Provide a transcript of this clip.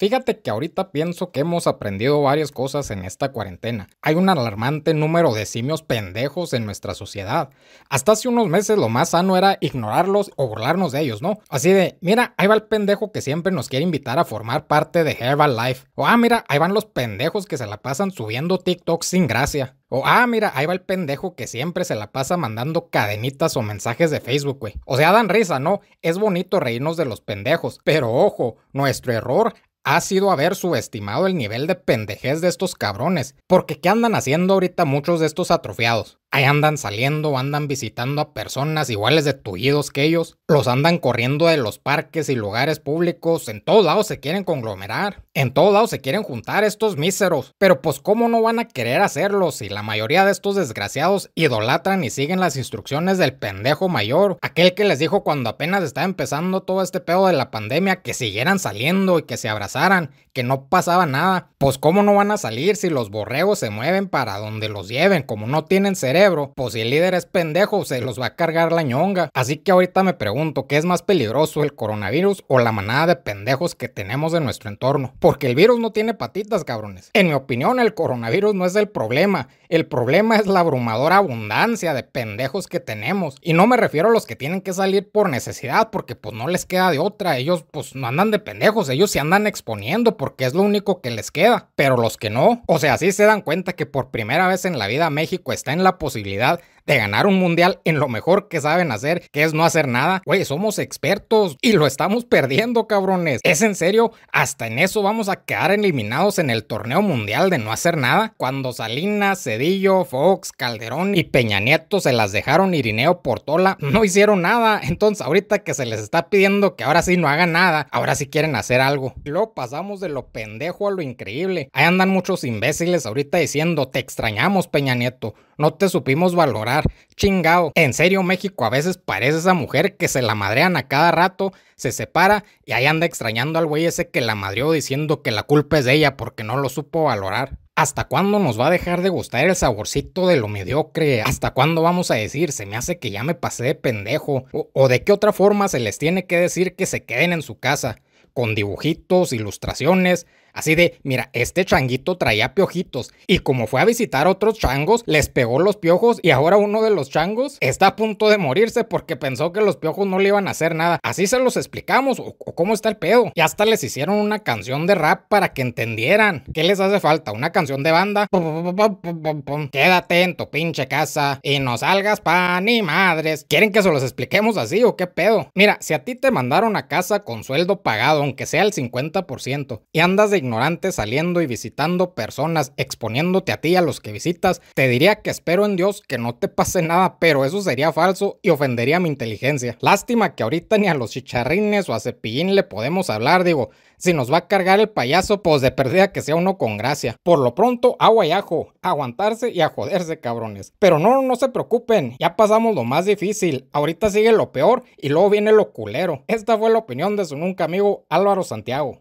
Fíjate que ahorita pienso que hemos aprendido varias cosas en esta cuarentena. Hay un alarmante número de simios pendejos en nuestra sociedad. Hasta hace unos meses lo más sano era ignorarlos o burlarnos de ellos, ¿no? Así de, mira, ahí va el pendejo que siempre nos quiere invitar a formar parte de Herbalife. O ah, mira, ahí van los pendejos que se la pasan subiendo TikTok sin gracia. O, ah, mira, ahí va el pendejo que siempre se la pasa mandando cadenitas o mensajes de Facebook, güey. O sea, dan risa, ¿no? Es bonito reírnos de los pendejos. Pero ojo, nuestro error ha sido haber subestimado el nivel de pendejez de estos cabrones, porque ¿qué andan haciendo ahorita muchos de estos atrofiados? Ahí andan saliendo, andan visitando a personas iguales de tullidos que ellos, los andan corriendo de los parques y lugares públicos, en todos lados se quieren conglomerar. En todo lado se quieren juntar estos míseros, pero pues cómo no van a querer hacerlo si la mayoría de estos desgraciados idolatran y siguen las instrucciones del pendejo mayor, aquel que les dijo cuando apenas estaba empezando todo este pedo de la pandemia que siguieran saliendo y que se abrazaran, que no pasaba nada. Pues cómo no van a salir si los borregos se mueven para donde los lleven, como no tienen cerebro, pues si el líder es pendejo se los va a cargar la ñonga. Así que ahorita me pregunto, ¿qué es más peligroso, el coronavirus o la manada de pendejos que tenemos en nuestro entorno? Porque el virus no tiene patitas, cabrones. En mi opinión, el coronavirus no es el problema. El problema es la abrumadora abundancia de pendejos que tenemos. Y no me refiero a los que tienen que salir por necesidad, porque pues no les queda de otra. Ellos pues no andan de pendejos, ellos se andan exponiendo porque es lo único que les queda. Pero los que no, o sea, sí se dan cuenta que por primera vez en la vida México está en la posibilidad de ganar un mundial en lo mejor que saben hacer, que es no hacer nada. Güey, somos expertos y lo estamos perdiendo, cabrones. ¿Es en serio? ¿Hasta en eso vamos a quedar eliminados en el torneo mundial de no hacer nada? Cuando Salinas, Cedillo, Fox, Calderón y Peña Nieto se las dejaron Irineo Portola, no hicieron nada. Entonces, ahorita que se les está pidiendo que ahora sí no hagan nada, ahora sí quieren hacer algo. Luego pasamos de lo pendejo a lo increíble. Ahí andan muchos imbéciles ahorita diciendo, te extrañamos, Peña Nieto. No te supimos valorar. Chingao. En serio, México a veces parece esa mujer que se la madrean a cada rato, se separa y ahí anda extrañando al güey ese que la madreó diciendo que la culpa es de ella porque no lo supo valorar. ¿Hasta cuándo nos va a dejar de gustar el saborcito de lo mediocre? ¿Hasta cuándo vamos a decir, se me hace que ya me pasé de pendejo? ¿O, o de qué otra forma se les tiene que decir que se queden en su casa? con dibujitos, ilustraciones, Así de, mira, este changuito traía piojitos y como fue a visitar otros changos, les pegó los piojos y ahora uno de los changos está a punto de morirse porque pensó que los piojos no le iban a hacer nada. Así se los explicamos o, cómo está el pedo. Y hasta les hicieron una canción de rap para que entendieran. ¿Qué les hace falta? ¿Una canción de banda? Pum, pum, pum, Quédate en tu pinche casa y no salgas pa' ni madres. ¿Quieren que se los expliquemos así o qué pedo? Mira, si a ti te mandaron a casa con sueldo pagado, aunque sea el 50%, y andas de ignorante saliendo y visitando personas, exponiéndote a ti a los que visitas, te diría que espero en Dios que no te pase nada, pero eso sería falso y ofendería mi inteligencia. Lástima que ahorita ni a los chicharrines o a cepillín le podemos hablar, digo, si nos va a cargar el payaso, pues de perdida que sea uno con gracia. Por lo pronto, agua y ajo, aguantarse y a joderse, cabrones. Pero no, no se preocupen, ya pasamos lo más difícil, ahorita sigue lo peor y luego viene lo culero. Esta fue la opinión de su nunca amigo Álvaro Santiago.